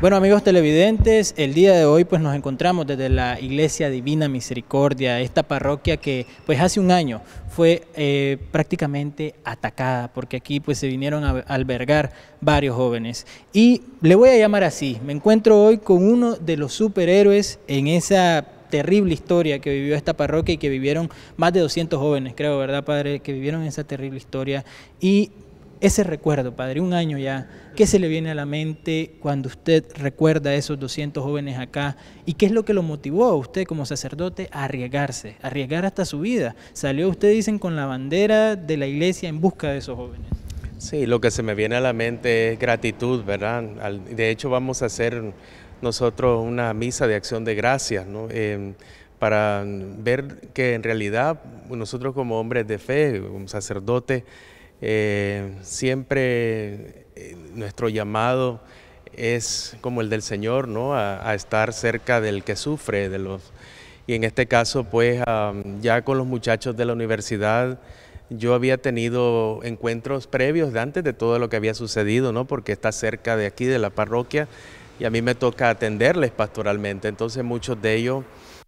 Bueno amigos televidentes, el día de hoy pues nos encontramos desde la Iglesia Divina Misericordia, esta parroquia que pues hace un año fue eh, prácticamente atacada porque aquí pues se vinieron a albergar varios jóvenes y le voy a llamar así, me encuentro hoy con uno de los superhéroes en esa terrible historia que vivió esta parroquia y que vivieron más de 200 jóvenes, creo, ¿verdad, padre? Que vivieron esa terrible historia y ese recuerdo, padre, un año ya, ¿qué se le viene a la mente cuando usted recuerda a esos 200 jóvenes acá? ¿Y qué es lo que lo motivó a usted como sacerdote a arriesgarse, a arriesgar hasta su vida? Salió usted, dicen, con la bandera de la iglesia en busca de esos jóvenes. Sí, lo que se me viene a la mente es gratitud, ¿verdad? De hecho, vamos a hacer nosotros una misa de acción de gracias, ¿no? Em, para ver que en realidad nosotros como hombres de fe, como sacerdotes, eh, siempre eh, nuestro llamado es como el del Señor, ¿no? A, estar cerca del que sufre, de los y en este caso, pues, ya con los muchachos de la universidad, yo había tenido encuentros previos de antes de todo lo que había sucedido, ¿no? Porque está cerca de aquí, de la parroquia, y a mí me toca atenderles pastoralmente. Entonces, muchos de ellos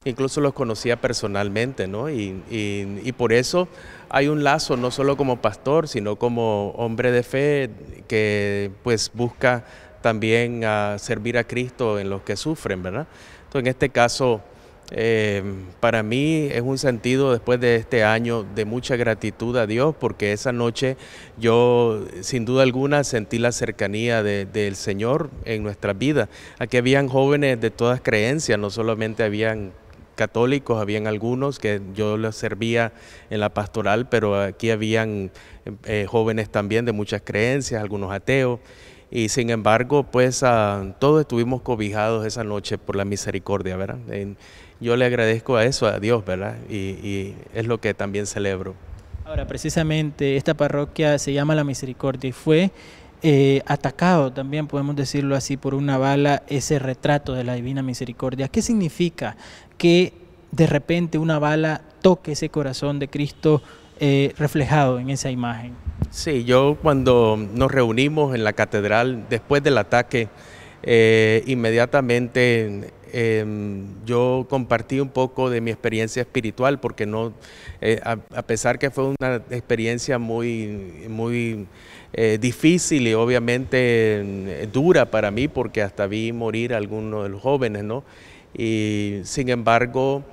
Incluso los conocía personalmente, ¿no? Y, por eso hay un lazo, no solo como pastor, sino como hombre de fe que pues busca también a ah, servir a Cristo en los que sufren, ¿verdad? Entonces, en este caso, eh, para mí es un sentido después de este año de mucha gratitud a Dios, porque esa noche yo sin duda alguna sentí la cercanía del Señor en nuestra vida. Aquí habían jóvenes de todas creencias, no solamente habían católicos, habían algunos que yo les servía en la pastoral, pero aquí habían eh, jóvenes también de muchas creencias, algunos ateos, y sin embargo, pues ah, todos estuvimos cobijados esa noche por la misericordia, ¿verdad? yo le agradezco a eso, a Dios, ¿verdad? y es lo que también celebro. Ahora, precisamente esta parroquia se llama La Misericordia y fue eh, atacado también, podemos decirlo así, por una bala ese retrato de la Divina Misericordia. ¿Qué significa que de repente una bala toque ese corazón de Cristo eh, reflejado en esa imagen? Sí, yo cuando nos reunimos en la catedral después del ataque, eh, inmediatamente em, yo compartí un poco de mi experiencia espiritual, porque no, a, a, pesar que fue una experiencia muy, muy eh, difícil y obviamente eh, dura para mí porque hasta vi morir a algunos de los jóvenes, ¿no? Y sin embargo,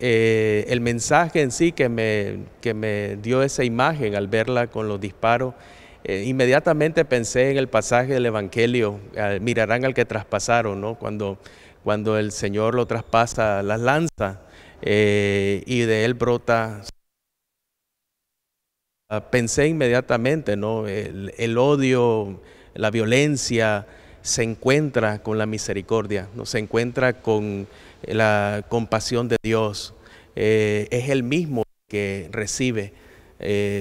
eh, el mensaje en sí que me, que me dio esa imagen al verla con los disparos, inmediatamente pensé en el pasaje del Evangelio, mirarán al que traspasaron, ¿no? Cuando, cuando el Señor lo traspasa, las lanzas y de él brota Ah, pensé inmediatamente, ¿no? El, odio, la violencia se encuentra con la misericordia, ¿no? se encuentra con la compasión de Dios. Eh, es el mismo que recibe eh,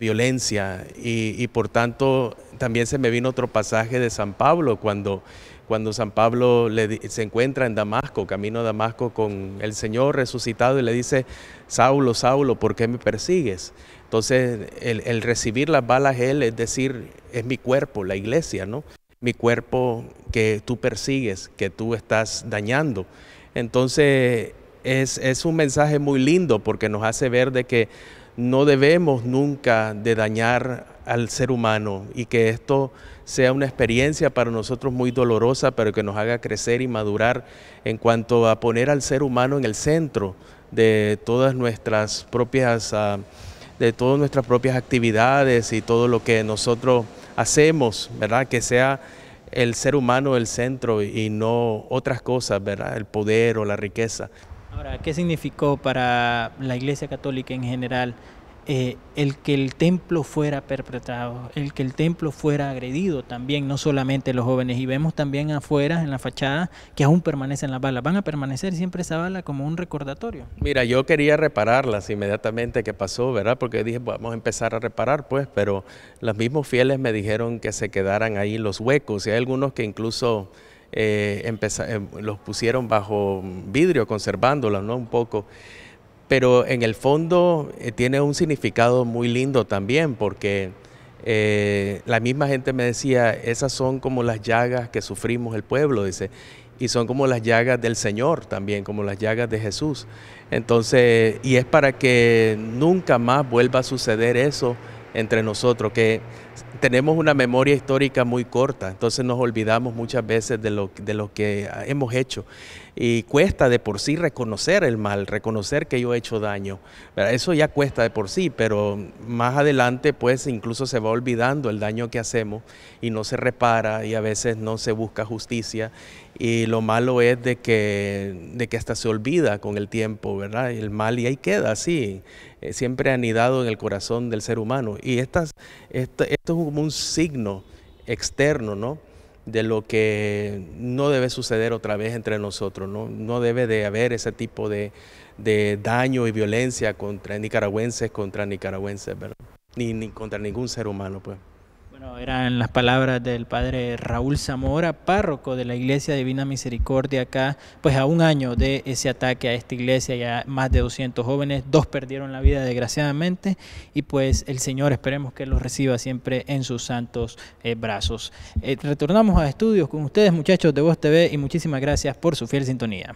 violencia y por tanto también se me vino otro pasaje de San Pablo cuando cuando San Pablo se encuentra en Damasco, camino a Damasco con el Señor resucitado y le dice, Saulo, Saulo, ¿por qué me persigues? Entonces, el, recibir las balas él es decir, es mi cuerpo, la iglesia, ¿no? Mi cuerpo que tú persigues, que tú estás dañando. Entonces, es un mensaje muy lindo porque nos hace ver de que no debemos nunca de dañar al ser humano y que esto sea una experiencia para nosotros muy dolorosa, pero que nos haga crecer y madurar en cuanto a poner al ser humano en el centro de todas nuestras propias, ah, de todas nuestras propias actividades y todo lo que nosotros hacemos, ¿verdad? Que sea el ser humano el centro y no otras cosas, ¿verdad? El poder o la riqueza. Ahora, ¿qué significó para la Iglesia Católica en general eh, el que el templo fuera perpetrado, el que el templo fuera agredido también, no solamente los jóvenes. Y vemos también afuera, en la fachada, que aún permanecen las balas. ¿Van a permanecer siempre esa bala como un recordatorio? Mira, yo quería repararlas inmediatamente que pasó, ¿verdad? Porque dije, vamos a empezar a reparar, pues, pero los mismos fieles me dijeron que se quedaran ahí los huecos. Y hay algunos que incluso eh, eh, los pusieron bajo vidrio, conservándolos ¿no? un poco. Pero en el fondo eh, tiene un significado muy lindo también, porque la misma gente me decía, esas son como las llagas que sufrimos el pueblo, dice, y son como las llagas del Señor también, como las llagas de Jesús. Entonces, y es para que nunca más vuelva a suceder eso entre nosotros, que tenemos una memoria histórica muy corta, entonces nos olvidamos muchas veces de lo, de lo que hemos hecho. Y cuesta de por sí reconocer el mal, reconocer que yo he hecho daño. Eso ya cuesta de por sí, pero más adelante pues incluso se va olvidando el daño que hacemos y no se repara y a veces no se busca justicia. Y lo malo es de que, de que hasta se olvida con el tiempo, ¿verdad? El mal y ahí queda así siempre eh, siempre anidado en el corazón del ser humano. Y estas, esto es como un signo externo, ¿no? de lo que no debe suceder otra vez entre nosotros, ¿no? No debe de haber ese tipo de, de daño y violencia contra nicaragüenses, contra nicaragüenses, ¿verdad? Ni, ni contra ningún ser humano, pues eran las palabras del padre Raúl Zamora, párroco de la Iglesia Divina Misericordia acá, pues a un año de ese ataque a esta iglesia, ya más de 200 jóvenes, dos perdieron la vida desgraciadamente y pues el Señor esperemos que los reciba siempre en sus santos eh, brazos. Eh, retornamos a estudios con ustedes muchachos de Voz TV y muchísimas gracias por su fiel sintonía.